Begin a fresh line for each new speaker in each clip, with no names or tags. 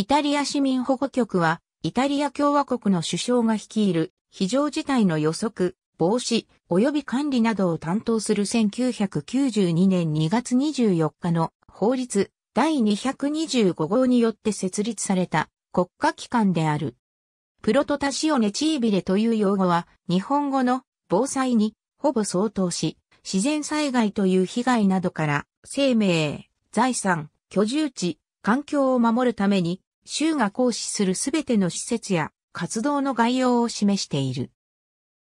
イタリア市民保護局は、イタリア共和国の首相が率いる非常事態の予測、防止、及び管理などを担当する1992年2月24日の法律第225号によって設立された国家機関である。プロトタシオネチービレという用語は日本語の防災にほぼ相当し、自然災害という被害などから生命、財産、居住地、環境を守るために州が行使するすべての施設や活動の概要を示している。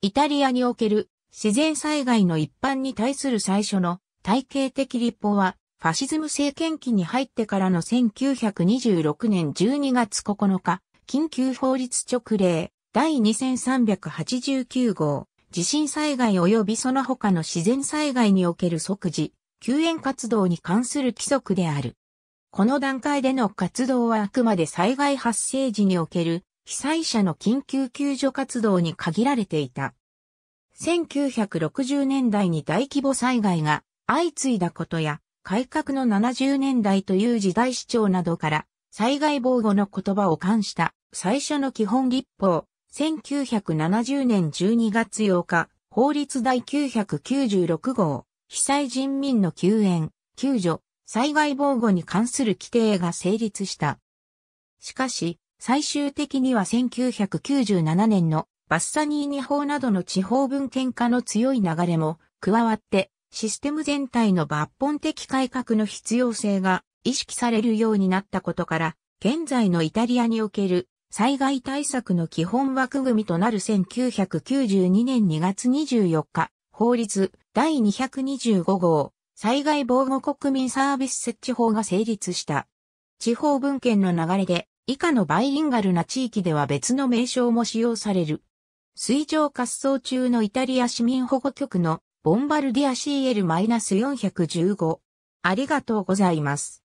イタリアにおける自然災害の一般に対する最初の体系的立法は、ファシズム政権期に入ってからの1926年12月9日、緊急法律直令第2389号、地震災害及びその他の自然災害における即時、救援活動に関する規則である。この段階での活動はあくまで災害発生時における被災者の緊急救助活動に限られていた。1960年代に大規模災害が相次いだことや、改革の70年代という時代市長などから、災害防護の言葉を冠した最初の基本立法、1970年12月8日、法律第996号、被災人民の救援、救助、災害防護に関する規定が成立した。しかし、最終的には1997年のバッサニーニ法などの地方文献化の強い流れも加わってシステム全体の抜本的改革の必要性が意識されるようになったことから現在のイタリアにおける災害対策の基本枠組みとなる1992年2月24日法律第225号災害防護国民サービス設置法が成立した。地方文献の流れで、以下のバイリンガルな地域では別の名称も使用される。水上滑走中のイタリア市民保護局のボンバルディア CL-415。ありがとうございます。